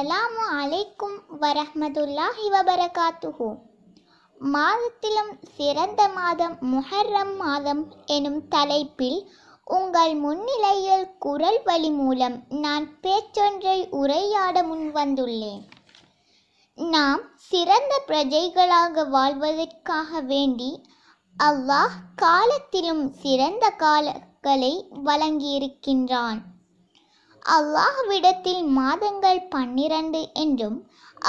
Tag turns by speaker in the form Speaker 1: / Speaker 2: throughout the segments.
Speaker 1: அஸ்ஸலாமு அலைக்கும் வரஹமதுல்லாஹி வபரகாத்துஹு மாதத்திலும் சிறந்த மாதம் முஹர்ரம் மாதம் எனும் தலைப்பில் உங்கள் முன்னிலையில் குரல் வழி மூலம் நான் பேச்சொன்றை உரையாட முன் வந்துள்ளேன் நாம் சிறந்த பிரஜைகளாக வாழ்வதற்காக வேண்டி அவ்வாஹ் காலத்திலும் சிறந்த காலங்களை வழங்கியிருக்கின்றான் அல்லாஹ்விடத்தில் மாதங்கள் பன்னிரண்டு என்றும்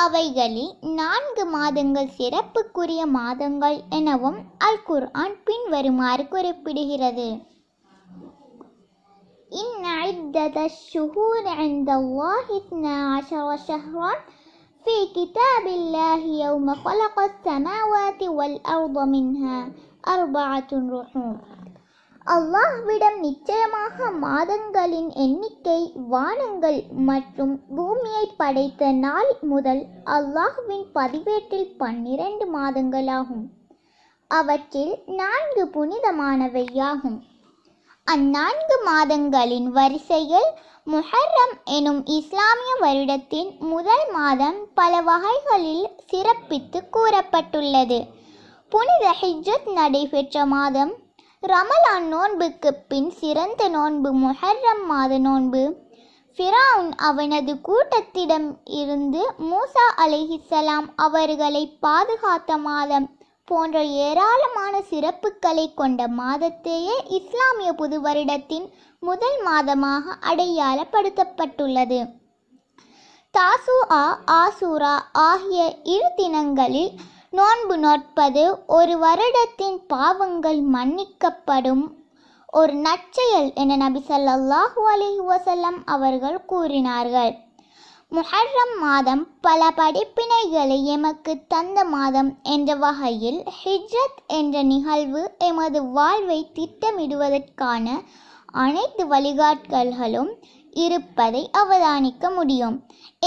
Speaker 1: அவைகளில் நான்கு மாதங்கள் சிறப்புக்குரிய மாதங்கள் எனவும் அல் குர்ஆன் பின்வருமாறு குறிப்பிடுகிறது إن عدة الشهور عند الله اثنا عشر شهرا في كتاب الله يوم خلق السماوات والأرض منها أربعة رحوم அல்லாஹ்விடம் நிச்சயமாக மாதங்களின் எண்ணிக்கை வானங்கள் மற்றும் பூமியை படைத்த நாள் முதல் அல்லாஹ்வின் பதிவேட்டில் பன்னிரண்டு மாதங்களாகும் அவற்றில் நான்கு புனிதமானவையாகும் அந்நான்கு மாதங்களின் வரிசையில் முஹர்ரம் எனும் இஸ்லாமிய வருடத்தின் முதல் மாதம் பல வகைகளில் சிறப்பித்து கூறப்பட்டுள்ளது புனித ஹிஜத் நடைபெற்ற மாதம் ரமலான் நோன்புக்கு பின் சிறந்த நோன்பு முஹர்ரம் மாத நோன்பு ஃபிரான் அவனது கூட்டத்திடம் இருந்து மூசா அலிஹிசலாம் அவர்களை பாதுகாத்த மாதம் போன்ற ஏராளமான சிறப்புகளை கொண்ட மாதத்தையே இஸ்லாமிய புது வருடத்தின் முதல் மாதமாக அடையாளப்படுத்தப்பட்டுள்ளது தாசுஆ ஆசூரா ஆகிய இரு தினங்களில் நோன்பு நோட்பது ஒரு வருடத்தின் பாவங்கள் மன்னிக்கப்படும் ஒரு நற்செயல் என நபி சல்லாஹூ அலி வசல்லம் அவர்கள் கூறினார்கள் முஹர்ரம் மாதம் பல படிப்பினைகளை எமக்கு தந்த மாதம் என்ற வகையில் ஹிஜ்ரத் என்ற நிகழ்வு எமது வாழ்வை திட்டமிடுவதற்கான அனைத்து வழிகாட்டல்களும் இருப்பதை அவதானிக்க முடியும்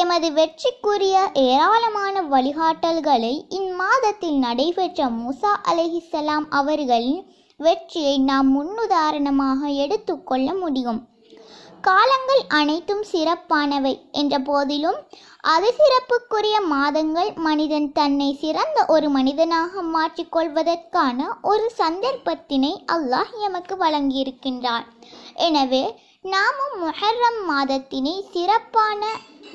Speaker 1: எமது வெற்றிக்குரிய ஏராளமான வழிகாட்டல்களை மாதத்தில் நடைபெற்ற மூசா அலஹிசலாம் அவர்களின் வெற்றியை நாம் முன்னுதாரணமாக எடுத்துக்கொள்ள முடியும் காலங்கள் அனைத்தும் சிறப்பானவை என்ற போதிலும் அது சிறப்புக்குரிய மாதங்கள் மனிதன் தன்னை சிறந்த ஒரு மனிதனாக மாற்றிக்கொள்வதற்கான ஒரு சந்தர்ப்பத்தினை அல்லாஹ் எமக்கு வழங்கியிருக்கின்றார் எனவே நாமும் மொஹர்ரம் மாதத்தினை சிறப்பான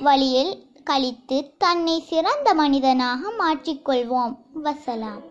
Speaker 1: வழியில் கழித்து தன்னை சிறந்த மனிதனாக மாற்றிக்கொள்வோம் வசலாம்